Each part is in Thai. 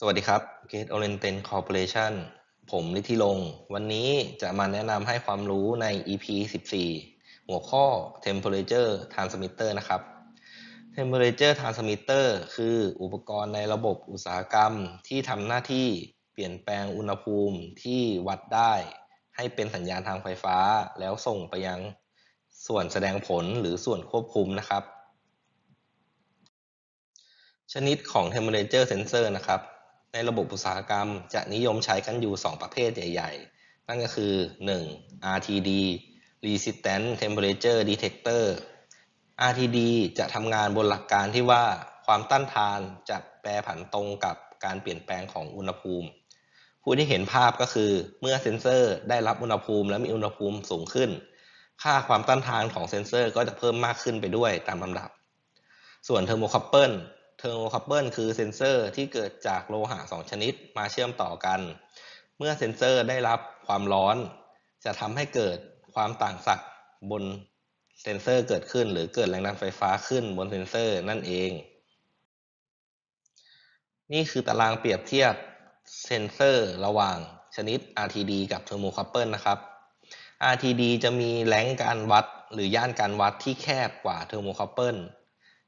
สวัสดีครับ Gate Oriented Corporation ผมลิธิลง วันนี้จะมาแนะนำให้ความรู้ใน EP 14หัวข้อ Temperature Transmitter นะครับ Temperature Transmitter คืออุปกรณ์ในระบบอุตสาหกรรมที่ทำหน้าที่เปลี่ยนแปลงอุณหภูมิที่วัดได้ ให้เป็นสัญญาณทางไฟฟ้าแล้วส่งไปยังส่วนแสดงผลหรือส่วนควบคุมนะครับ ชนิดของ Temperature Sensor นะครับในระบบอุตสาหกรรมจะนิยมใช้กันอยู่ 2 ประเภทใหญ่ๆ นั่นก็คือ 1. RTD Resistant Temperature Detector RTD จะทำงานบนหลักการที่ว่าความต้านทานจะแปรผันตรงกับการเปลี่ยนแปลงของอุณหภูมิ ผู้ที่เห็นภาพก็คือ เมื่อเซนเซอร์ได้รับอุณหภูมิและมีอุณหภูมิสูงขึ้น ค่าความต้านทานของเซนเซอร์ก็จะเพิ่มมากขึ้นไปด้วยตามลำดับ ส่วนเทอร์โมคัพเปิลทอร์โมคัพเปิลคือเซนเซอร์ที่เกิดจากโลหะสองชนิดมาเชื่อมต่อกัน เมื่อเซนเซอร์ได้รับความร้อน จะทำให้เกิดความต่างศักย์บนเซนเซอร์เกิดขึ้นหรือเกิดแรงดันไฟฟ้าขึ้นบนเซนเซอร์นั่นเอง นี่คือตารางเปรียบเทียบเซนเซอร์ระหว่างชนิด RTD กับเทอร์โมคัพเปิลนะครับ RTD จะมีแรงการวัดหรือย่านการวัดที่แคบกว่าเทอร์โมคัพเปิล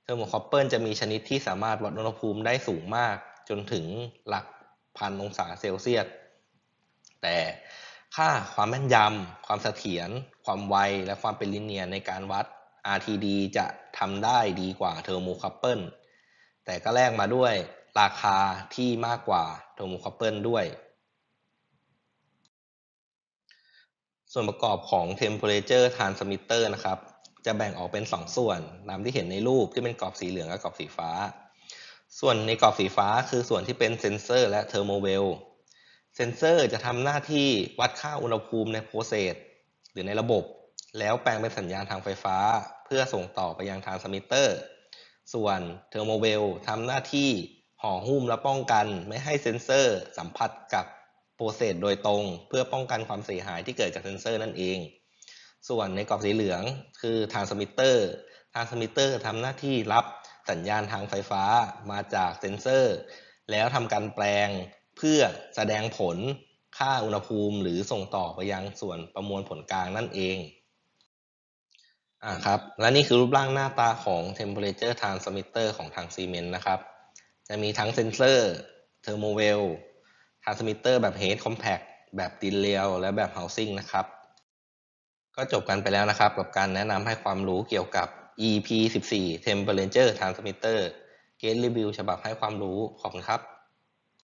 เทอร์โมคอปเปิลจะมีชนิดที่สามารถวัดอุณหภูมิได้สูงมากจนถึงหลักพันองศาเซลเซียส แต่ค่าความแม่นยำ ความเสถียรความไว และความเป็นลิเนียในการวัด RTD จะทำได้ดีกว่าเทอร์โมคอปเปิลแต่ก็แลกมาด้วยราคาที่มากกว่าเทอร์โมคอปเปิลด้วย ส่วนประกอบของเมเพอเรเจอร์ทานสมิเตอร์นะครับจะแบ่งออกเป็น 2 ส่วน ตามที่เห็นในรูปที่เป็นกรอบสีเหลืองกับกรอบสีฟ้า ส่วนในกรอบสีฟ้าคือส่วนที่เป็นเซนเซอร์และเทอร์โมเวล เซนเซอร์จะทำหน้าที่วัดค่าอุณหภูมิในโปรเซสหรือในระบบ แล้วแปลงเป็นสัญญาณทางไฟฟ้า เพื่อส่งต่อไปยังทางสมิเตอร์ ส่วนเทอร์โมเวลทำหน้าที่ห่อหุ้มและป้องกัน ไม่ให้เซนเซอร์สัมผัสกับโปรเซสโดยตรงเพื่อป้องกันความเสียหายที่เกิดจากเซนเซอร์นั่นเองส่วนในกรอบสีเหลืองคือทางสมิเตอร์ทางสมิเตอร์ทำหน้าที่รับสัญญาณทางไฟฟ้ามาจากเซ็นเซอร์ แล้วทำการแปลงเพื่อแสดงผลค่าอุณหภูมิหรือส่งต่อไปยังส่วนประมวลผลกลางนั่นเองอ่าครับและนี่คือรูปร่างหน้าตาของ temperature transmitter ของทางซีเมนต์นะครับ จะมีทั้งเซนเซอร์เทอร์โมเวลทางสมิเตอร์ แบบเฮดคอมแพกแบบตีนเรียว และแบบเฮาซิ่งนะครับก็จบกันไปแล้วนะครับ กับการแนะนำให้ความรู้เกี่ยวกับ EP 14 Temperature Transmitter Gate Review ฉบับให้ความรู้ขอบคุณครับ